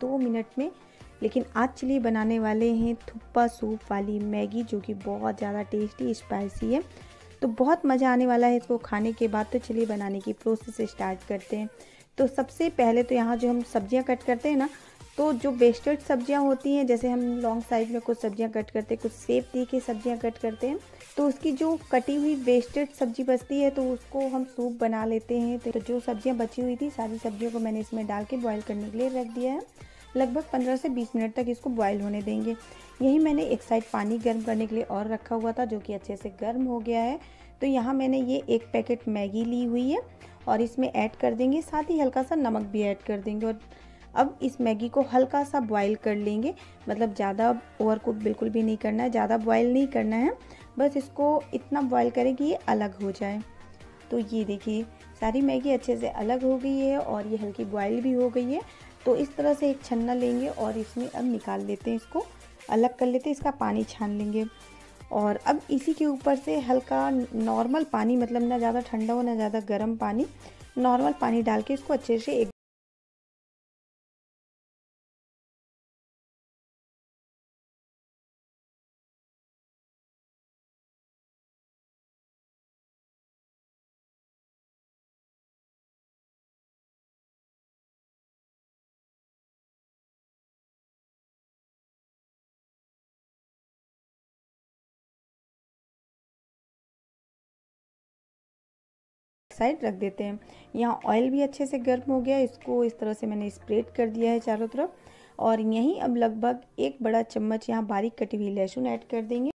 दो मिनट में लेकिन आज चलिए बनाने वाले हैं थुप्पा सूप वाली मैगी जो कि बहुत ज़्यादा टेस्टी स्पाइसी है तो बहुत मज़ा आने वाला है इसको खाने के बाद तो चलिए बनाने की प्रोसेस स्टार्ट करते हैं तो सबसे पहले तो यहाँ जो हम सब्जियाँ कट करते हैं ना तो जो वेस्टेड सब्जियाँ होती हैं जैसे हम लॉन्ग साइज में कुछ सब्जियाँ कट करते हैं कुछ सेब दी के सब्जियाँ कट करते हैं तो उसकी जो कटी हुई वेस्टेड सब्जी बचती है तो उसको हम सूप बना लेते हैं तो जो सब्ज़ियाँ बची हुई थी सारी सब्जियों को मैंने इसमें डाल के बॉयल करने के लिए रख दिया है लगभग 15 से 20 मिनट तक इसको बॉयल होने देंगे यही मैंने एक साइड पानी गर्म करने के लिए और रखा हुआ था जो कि अच्छे से गर्म हो गया है तो यहाँ मैंने ये एक पैकेट मैगी ली हुई है और इसमें ऐड कर देंगे साथ ही हल्का सा नमक भी ऐड कर देंगे और अब इस मैगी को हल्का सा बॉयल कर लेंगे मतलब ज़्यादा ओवर कुक बिल्कुल भी नहीं करना है ज़्यादा बॉयल नहीं करना है बस इसको इतना बॉयल करें कि ये अलग हो जाए तो ये देखिए सारी मैगी अच्छे से अलग हो गई है और ये हल्की बॉयल भी हो गई है तो इस तरह से एक छन्ना लेंगे और इसमें अब निकाल लेते हैं इसको अलग कर लेते हैं इसका पानी छान लेंगे और अब इसी के ऊपर से हल्का नॉर्मल पानी मतलब ना ज़्यादा ठंडा हो ना ज़्यादा गर्म पानी नॉर्मल पानी डाल के इसको अच्छे से एक साइड रख देते हैं यहाँ ऑयल भी अच्छे से गर्म हो गया इसको इस तरह से मैंने स्प्रेड कर दिया है चारों तरफ और यहीं अब लगभग एक बड़ा चम्मच यहाँ बारीक कटी हुई लहसुन ऐड कर देंगे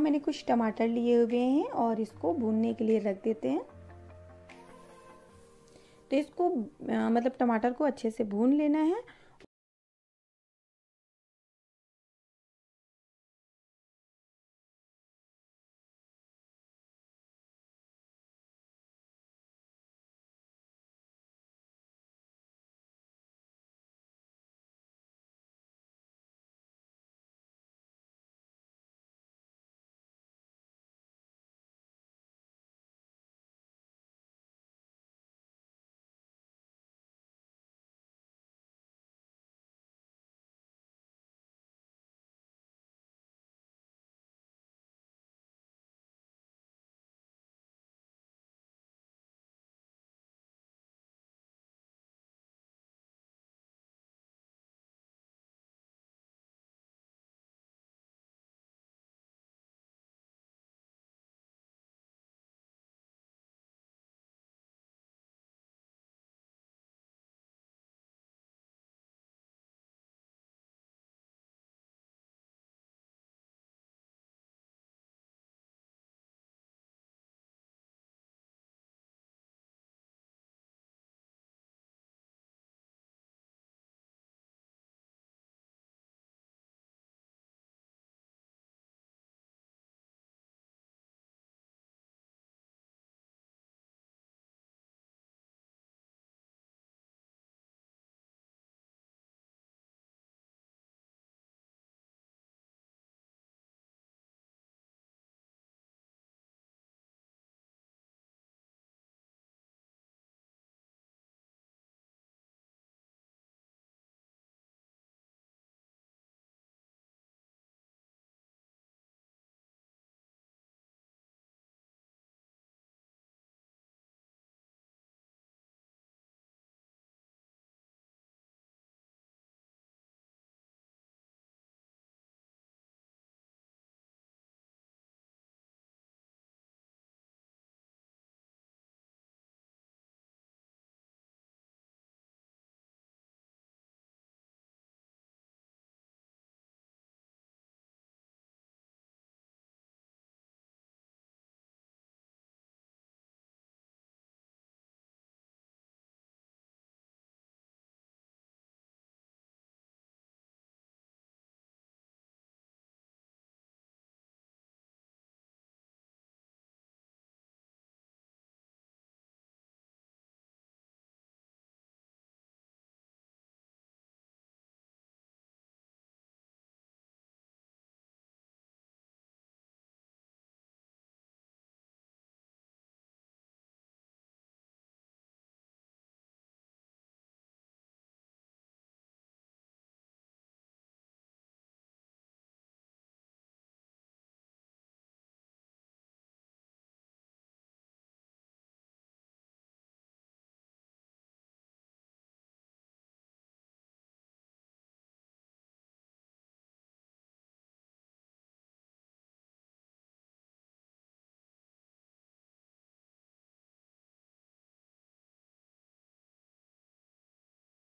यहाँ मैंने कुछ टमाटर लिए हुए हैं और इसको भूनने के लिए रख देते हैं तो इसको मतलब टमाटर को अच्छे से भून लेना है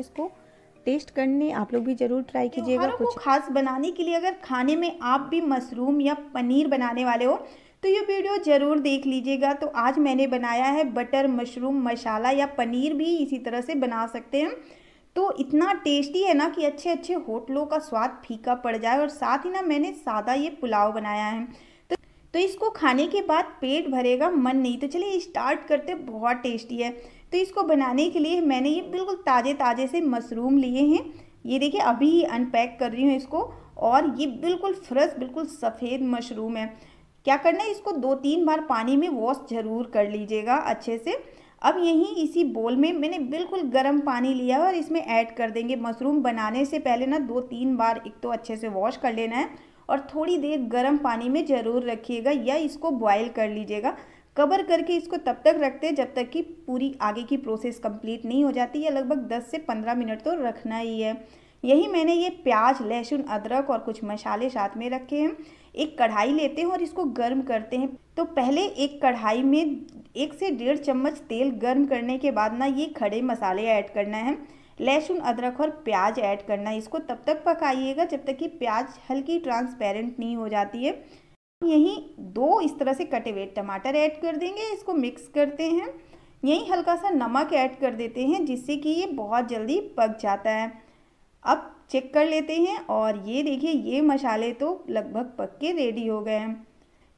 इसको टेस्ट करने आप लोग भी ज़रूर ट्राई तो कीजिएगा कुछ खास बनाने के लिए अगर खाने में आप भी मशरूम या पनीर बनाने वाले हो तो ये वीडियो ज़रूर देख लीजिएगा तो आज मैंने बनाया है बटर मशरूम मसाला या पनीर भी इसी तरह से बना सकते हैं तो इतना टेस्टी है ना कि अच्छे अच्छे होटलों का स्वाद फीका पड़ जाए और साथ ही ना मैंने सादा ये पुलाव बनाया है तो तो इसको खाने के बाद पेट भरेगा मन नहीं तो चलिए स्टार्ट करते बहुत टेस्टी है तो इसको बनाने के लिए मैंने ये बिल्कुल ताज़े ताज़े से मशरूम लिए हैं ये देखिए अभी ही अनपैक कर रही हूँ इसको और ये बिल्कुल फ्रेश बिल्कुल सफ़ेद मशरूम है क्या करना है इसको दो तीन बार पानी में वॉश ज़रूर कर लीजिएगा अच्छे से अब यहीं इसी बोल में मैंने बिल्कुल गर्म पानी लिया और इसमें ऐड कर देंगे मशरूम बनाने से पहले ना दो तीन बार एक तो अच्छे से वॉश कर लेना है और थोड़ी देर गर्म पानी में ज़रूर रखिएगा या इसको बॉयल कर लीजिएगा कवर करके इसको तब तक रखते हैं जब तक कि पूरी आगे की प्रोसेस कंप्लीट नहीं हो जाती है लगभग 10 से 15 मिनट तो रखना ही है यही मैंने ये प्याज लहसुन अदरक और कुछ मसाले साथ में रखे हैं एक कढ़ाई लेते हैं और इसको गर्म करते हैं तो पहले एक कढ़ाई में एक से डेढ़ चम्मच तेल गर्म करने के बाद ना ये खड़े मसाले ऐड करना है लहसुन अदरक और प्याज ऐड करना है इसको तब तक पकाइएगा जब तक कि प्याज हल्की ट्रांसपेरेंट नहीं हो जाती है यहीं दो इस तरह से कटे हुए टमाटर ऐड कर देंगे इसको मिक्स करते हैं यहीं हल्का सा नमक ऐड कर देते हैं जिससे कि ये बहुत जल्दी पक जाता है अब चेक कर लेते हैं और ये देखिए ये मसाले तो लगभग पक के रेडी हो गए हैं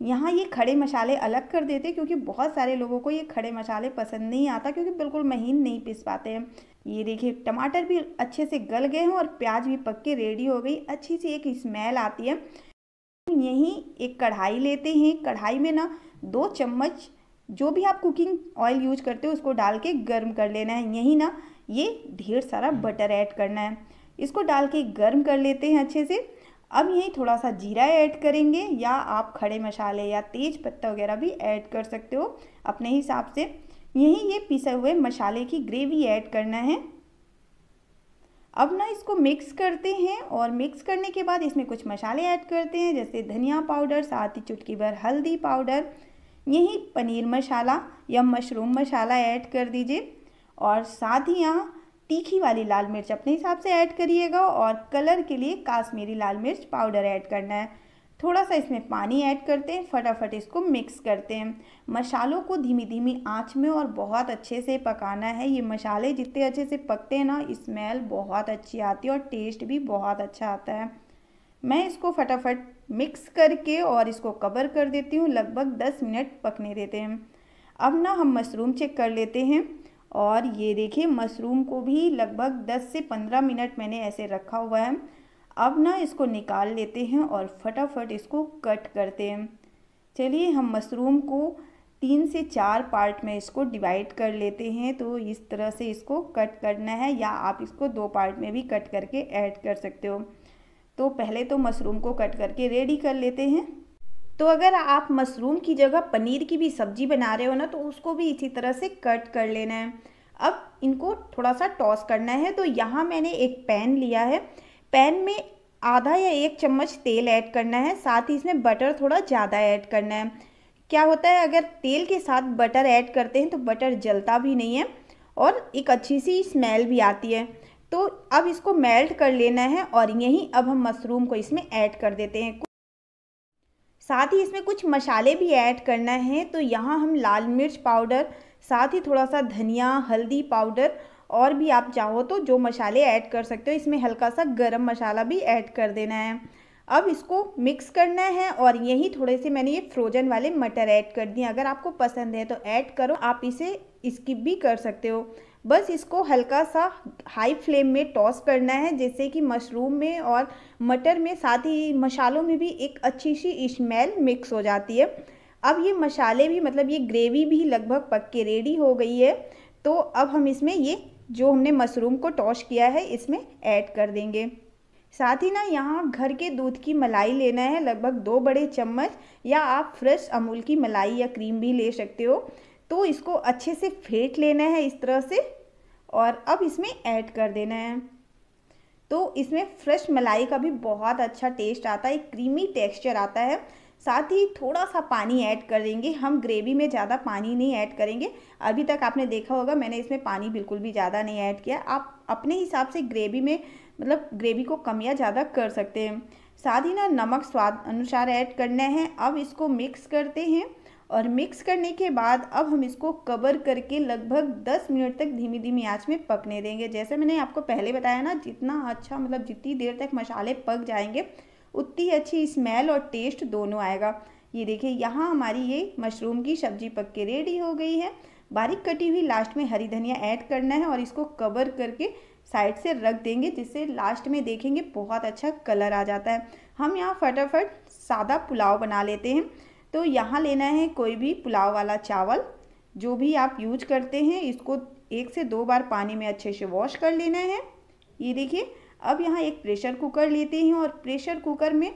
यहाँ ये खड़े मसाले अलग कर देते हैं क्योंकि बहुत सारे लोगों को ये खड़े मसाले पसंद नहीं आता क्योंकि बिल्कुल महीन नहीं पिस पाते हैं ये देखिए टमाटर भी अच्छे से गल गए हैं और प्याज भी पक के रेडी हो गई अच्छी सी एक स्मेल आती है यहीं एक कढ़ाई लेते हैं कढ़ाई में ना दो चम्मच जो भी आप कुकिंग ऑयल यूज करते हो उसको डाल के गर्म कर लेना है यहीं ना ये ढेर सारा बटर हम्म। ऐड करना है इसको डाल के गर्म कर लेते हैं अच्छे से अब यहीं थोड़ा सा जीरा ऐड करेंगे या आप खड़े मसाले या तेज पत्ता वगैरह भी ऐड कर सकते हो अपने हिसाब से यहीं ये पिसे हुए मसाले की ग्रेवी ऐड करना है अब ना इसको मिक्स करते हैं और मिक्स करने के बाद इसमें कुछ मसाले ऐड करते हैं जैसे धनिया पाउडर साथ ही चुटकी भर हल्दी पाउडर यही पनीर मसाला या मशरूम मसाला ऐड कर दीजिए और साथ ही यहाँ तीखी वाली लाल मिर्च अपने हिसाब से ऐड करिएगा और कलर के लिए काश्मीरी लाल मिर्च पाउडर ऐड करना है थोड़ा सा इसमें पानी ऐड करते हैं फटाफट इसको मिक्स करते हैं मसालों को धीमी धीमी आंच में और बहुत अच्छे से पकाना है ये मसाले जितने अच्छे से पकते हैं ना स्मेल बहुत अच्छी आती है और टेस्ट भी बहुत अच्छा आता है मैं इसको फटाफट मिक्स करके और इसको कवर कर देती हूँ लगभग दस मिनट पकने देते हैं अब ना हम मशरूम चेक कर लेते हैं और ये देखिए मशरूम को भी लगभग 10 से 15 मिनट मैंने ऐसे रखा हुआ है अब ना इसको निकाल लेते हैं और फटाफट इसको कट करते हैं चलिए हम मशरूम को तीन से चार पार्ट में इसको डिवाइड कर लेते हैं तो इस तरह से इसको कट करना है या आप इसको दो पार्ट में भी कट करके ऐड कर सकते हो तो पहले तो मशरूम को कट करके रेडी कर लेते हैं तो अगर आप मशरूम की जगह पनीर की भी सब्ज़ी बना रहे हो ना तो उसको भी इसी तरह से कट कर लेना है अब इनको थोड़ा सा टॉस करना है तो यहाँ मैंने एक पैन लिया है पैन में आधा या एक चम्मच तेल ऐड करना है साथ ही इसमें बटर थोड़ा ज़्यादा ऐड करना है क्या होता है अगर तेल के साथ बटर ऐड करते हैं तो बटर जलता भी नहीं है और एक अच्छी सी स्मेल भी आती है तो अब इसको मेल्ट कर लेना है और यहीं अब हम मशरूम को इसमें ऐड कर देते हैं साथ ही इसमें कुछ मसाले भी ऐड करना है तो यहाँ हम लाल मिर्च पाउडर साथ ही थोड़ा सा धनिया हल्दी पाउडर और भी आप चाहो तो जो मसाले ऐड कर सकते हो इसमें हल्का सा गरम मसाला भी ऐड कर देना है अब इसको मिक्स करना है और यही थोड़े से मैंने ये फ्रोजन वाले मटर ऐड कर दिए अगर आपको पसंद है तो ऐड करो आप इसे स्किप भी कर सकते हो बस इसको हल्का सा हाई फ्लेम में टॉस करना है जैसे कि मशरूम में और मटर में साथ ही मसालों में भी एक अच्छी सी स्मेल मिक्स हो जाती है अब ये मसाले भी मतलब ये ग्रेवी भी लगभग पक के रेडी हो गई है तो अब हम इसमें ये जो हमने मशरूम को टॉश किया है इसमें ऐड कर देंगे साथ ही ना यहाँ घर के दूध की मलाई लेना है लगभग दो बड़े चम्मच या आप फ्रेश अमूल की मलाई या क्रीम भी ले सकते हो तो इसको अच्छे से फेंट लेना है इस तरह से और अब इसमें ऐड कर देना है तो इसमें फ्रेश मलाई का भी बहुत अच्छा टेस्ट आता है एक क्रीमी टेक्सचर आता है साथ ही थोड़ा सा पानी ऐड कर देंगे हम ग्रेवी में ज़्यादा पानी नहीं ऐड करेंगे अभी तक आपने देखा होगा मैंने इसमें पानी बिल्कुल भी ज़्यादा नहीं ऐड किया आप अपने हिसाब से ग्रेवी में मतलब ग्रेवी को कम या ज़्यादा कर सकते हैं साथ ही ना नमक स्वाद अनुसार ऐड करना है अब इसको मिक्स करते हैं और मिक्स करने के बाद अब हम इसको कवर करके लगभग 10 मिनट तक धीमी धीमी आंच में पकने देंगे जैसे मैंने आपको पहले बताया ना जितना अच्छा मतलब जितनी देर तक मसाले पक जाएंगे उतनी अच्छी स्मेल और टेस्ट दोनों आएगा ये देखिए यहाँ हमारी ये मशरूम की सब्जी पक के रेडी हो गई है बारीक कटी हुई लास्ट में हरी धनिया ऐड करना है और इसको कवर करके साइड से रख देंगे जिससे लास्ट में देखेंगे बहुत अच्छा कलर आ जाता है हम यहाँ फटाफट सादा पुलाव बना लेते हैं तो यहाँ लेना है कोई भी पुलाव वाला चावल जो भी आप यूज करते हैं इसको एक से दो बार पानी में अच्छे से वॉश कर लेना है ये देखिए अब यहाँ एक प्रेशर कुकर लेते हैं और प्रेशर कुकर में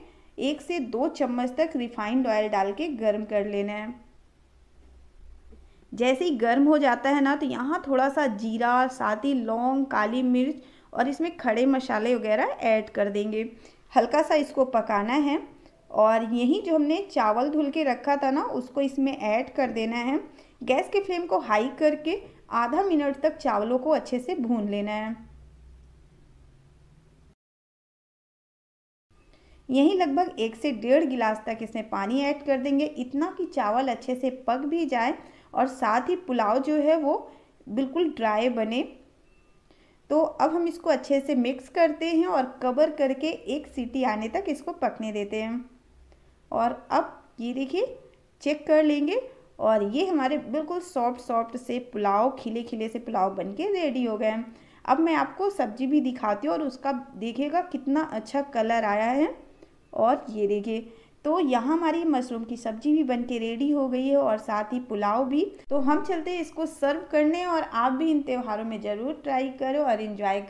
एक से दो चम्मच तक रिफाइंड ऑयल डाल के गर्म कर लेना है जैसे ही गर्म हो जाता है ना तो यहाँ थोड़ा सा जीरा साथ ही लौंग काली मिर्च और इसमें खड़े मसाले वगैरह ऐड कर देंगे हल्का सा इसको पकाना है और यही जो हमने चावल धुल के रखा था ना उसको इसमें ऐड कर देना है गैस के फ्लेम को हाई करके आधा मिनट तक चावलों को अच्छे से भून लेना है यहीं लगभग एक से डेढ़ गिलास तक इसमें पानी ऐड कर देंगे इतना कि चावल अच्छे से पक भी जाए और साथ ही पुलाव जो है वो बिल्कुल ड्राई बने तो अब हम इसको अच्छे से मिक्स करते हैं और कवर करके एक सीटी आने तक इसको पकने देते हैं और अब ये देखिए चेक कर लेंगे और ये हमारे बिल्कुल सॉफ्ट सॉफ्ट से पुलाव खिले खिले से पुलाव बन के रेडी हो गए हैं अब मैं आपको सब्जी भी दिखाती हूँ और उसका देखिएगा कितना अच्छा कलर आया है और ये देखिए तो यहाँ हमारी मशरूम की सब्जी भी बन के रेडी हो गई है और साथ ही पुलाव भी तो हम चलते हैं इसको सर्व करने और आप भी इन त्योहारों में ज़रूर ट्राई करो और इन्जॉय